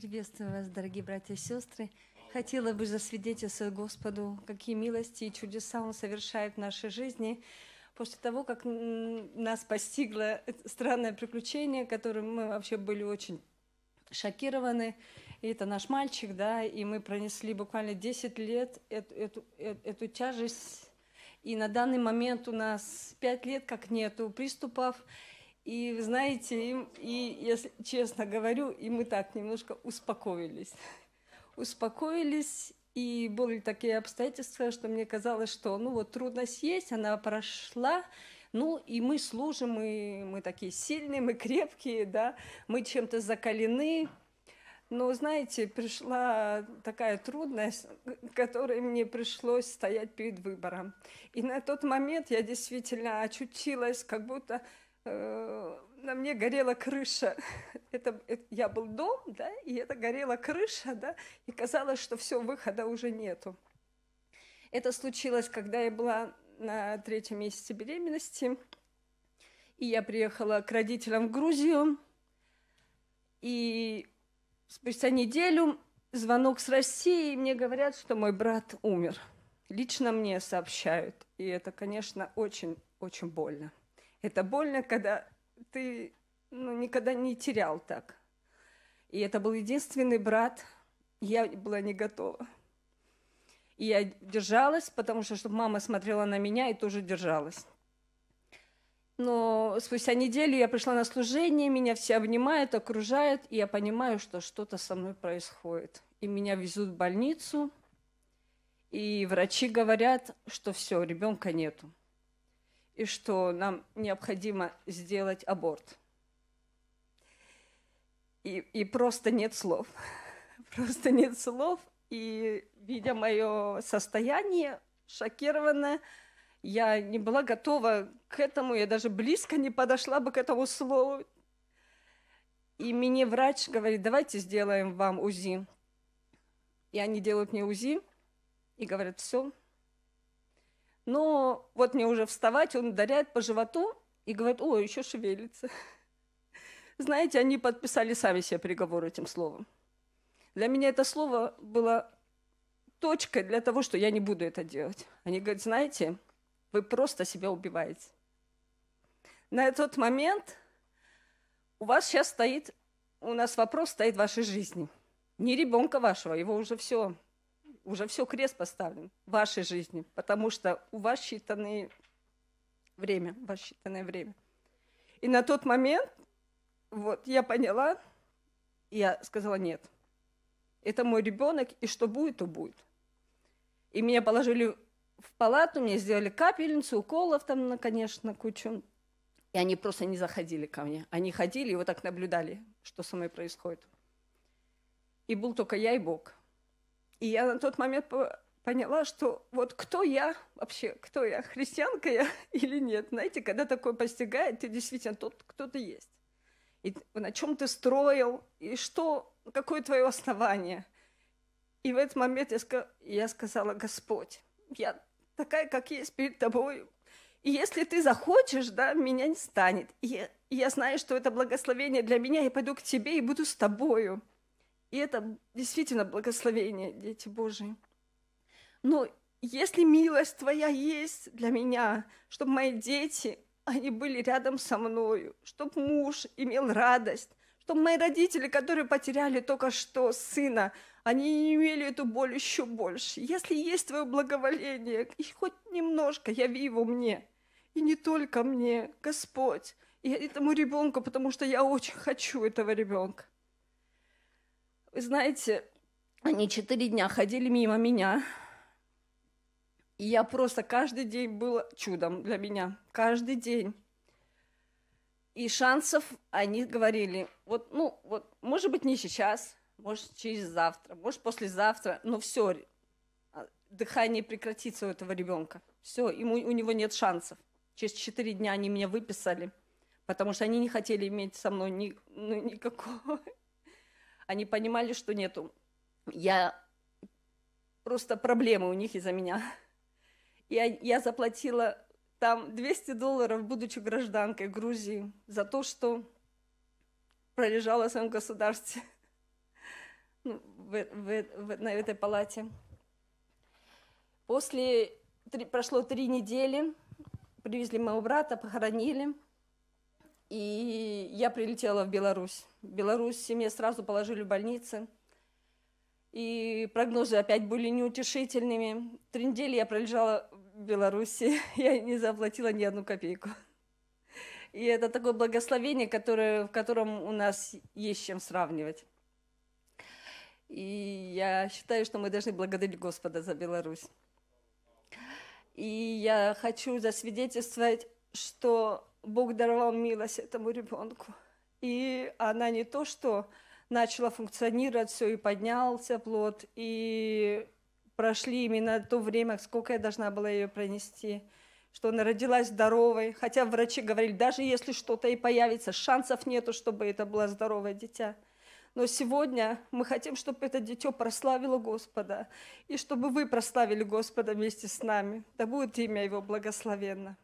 Приветствую вас, дорогие братья и сестры. Хотела бы засвидетельствовать Господу, какие милости и чудеса Он совершает в нашей жизни. После того, как нас постигло странное приключение, которым мы вообще были очень шокированы, и это наш мальчик, да, и мы пронесли буквально 10 лет эту, эту, эту тяжесть, и на данный момент у нас 5 лет как нету приступов, и, знаете, им, и, если честно говорю, и мы так немножко успокоились. Успокоились, и были такие обстоятельства, что мне казалось, что, ну вот, трудность есть, она прошла, ну, и мы служим, и мы такие сильные, мы крепкие, да, мы чем-то закалены. Но, знаете, пришла такая трудность, которой мне пришлось стоять перед выбором. И на тот момент я действительно очутилась как будто Э, на мне горела крыша. Это, это я был дом, да, и это горела крыша, да, и казалось, что все выхода уже нету. Это случилось, когда я была на третьем месяце беременности, и я приехала к родителям в Грузию, и спустя неделю звонок с России, и мне говорят, что мой брат умер. Лично мне сообщают, и это, конечно, очень-очень больно. Это больно, когда ты ну, никогда не терял так. И это был единственный брат. Я была не готова. И я держалась, потому что чтобы мама смотрела на меня и тоже держалась. Но спустя неделю я пришла на служение, меня все обнимают, окружают, и я понимаю, что что-то со мной происходит. И меня везут в больницу, и врачи говорят, что все, ребенка нету и что нам необходимо сделать аборт. И, и просто нет слов. Просто нет слов. И, видя мое состояние, шокированное, я не была готова к этому, я даже близко не подошла бы к этому слову. И мне врач говорит, давайте сделаем вам УЗИ. И они делают мне УЗИ и говорят, все, но вот мне уже вставать, он ударяет по животу и говорит, о, еще шевелится. Знаете, они подписали сами себе приговор этим словом. Для меня это слово было точкой для того, что я не буду это делать. Они говорят, знаете, вы просто себя убиваете. На этот момент у вас сейчас стоит, у нас вопрос стоит в вашей жизни. Не ребенка вашего, его уже все уже все крест поставлен в вашей жизни, потому что у вас считанное время, у вас считанное время. И на тот момент вот я поняла, я сказала нет, это мой ребенок, и что будет, то будет. И меня положили в палату, мне сделали капельницу, уколов там, конечно, кучу. И они просто не заходили ко мне. Они ходили и вот так наблюдали, что со мной происходит. И был только я и Бог. И я на тот момент поняла, что вот кто я вообще, кто я, христианка я или нет. Знаете, когда такое постигает, ты действительно тот, кто ты есть. И на чем ты строил, и что, какое твое основание. И в этот момент я, я сказала, Господь, я такая, как есть перед тобой. И если ты захочешь, да, меня не станет. И я, и я знаю, что это благословение для меня, я пойду к тебе и буду с тобою. И это действительно благословение, дети Божии. Но если милость Твоя есть для меня, чтобы мои дети, они были рядом со мною, чтобы муж имел радость, чтобы мои родители, которые потеряли только что сына, они не имели эту боль еще больше. Если есть Твое благоволение, и хоть немножко яви его мне, и не только мне, Господь, и этому ребенку, потому что я очень хочу этого ребенка. Вы знаете, они четыре дня ходили мимо меня. И я просто каждый день было чудом для меня. Каждый день. И шансов они говорили, вот, ну, вот, может быть, не сейчас, может, через завтра, может, послезавтра, но все, а, дыхание прекратится у этого ребенка. Все, ему, у него нет шансов. Через четыре дня они меня выписали, потому что они не хотели иметь со мной ни, ну, никакого они понимали, что нету. Я просто проблемы у них из-за меня. Я, я заплатила там 200 долларов, будучи гражданкой Грузии, за то, что пролежала в своем государстве ну, в, э, в, э, в, на этой палате. После три, прошло три недели, привезли моего брата, похоронили. И я прилетела в Беларусь. В Беларусь семье сразу положили в больницы. И прогнозы опять были неутешительными. Три недели я пролежала в Беларуси. Я не заплатила ни одну копейку. И это такое благословение, которое, в котором у нас есть чем сравнивать. И я считаю, что мы должны благодарить Господа за Беларусь. И я хочу засвидетельствовать, что Бог даровал милость этому ребенку. И она не то, что начала функционировать все, и поднялся плод, и прошли именно то время, сколько я должна была ее пронести, что она родилась здоровой. Хотя врачи говорили, даже если что-то и появится, шансов нету, чтобы это было здоровое дитя. Но сегодня мы хотим, чтобы это дитё прославило Господа, и чтобы вы прославили Господа вместе с нами. Да будет имя Его благословенно.